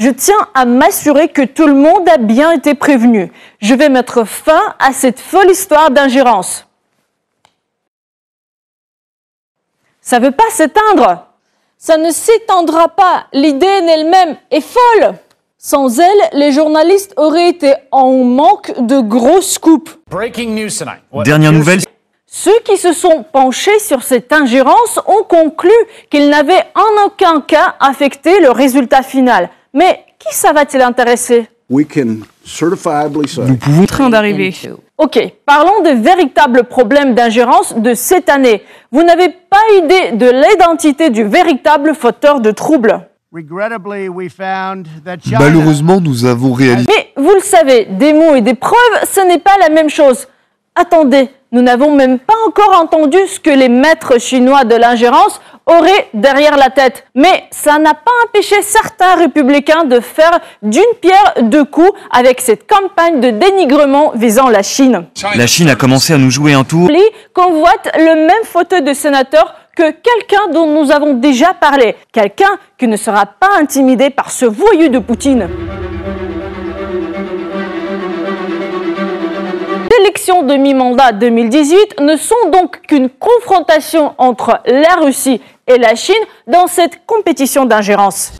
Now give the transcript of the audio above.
Je tiens à m'assurer que tout le monde a bien été prévenu. Je vais mettre fin à cette folle histoire d'ingérence. Ça ne veut pas s'éteindre. Ça ne s'étendra pas. L'idée en elle-même est folle. Sans elle, les journalistes auraient été en manque de grosses coupes. Dernière nouvelle. Ceux qui se sont penchés sur cette ingérence ont conclu qu'ils n'avait en aucun cas affecté le résultat final. Mais qui ça va-t-il intéresser Nous d'arriver. Ok, parlons des véritables problèmes d'ingérence de cette année. Vous n'avez pas idée de l'identité du véritable fauteur de troubles. Malheureusement, nous avons réalisé. Mais vous le savez, des mots et des preuves, ce n'est pas la même chose. Attendez, nous n'avons même pas encore entendu ce que les maîtres chinois de l'ingérence auraient derrière la tête. Mais ça n'a pas empêché certains républicains de faire d'une pierre deux coups avec cette campagne de dénigrement visant la Chine. La Chine a commencé à nous jouer un tour. Convoite le même fauteuil de sénateur que quelqu'un dont nous avons déjà parlé, quelqu'un qui ne sera pas intimidé par ce voyou de Poutine. de mi-mandat 2018 ne sont donc qu'une confrontation entre la Russie et la Chine dans cette compétition d'ingérence.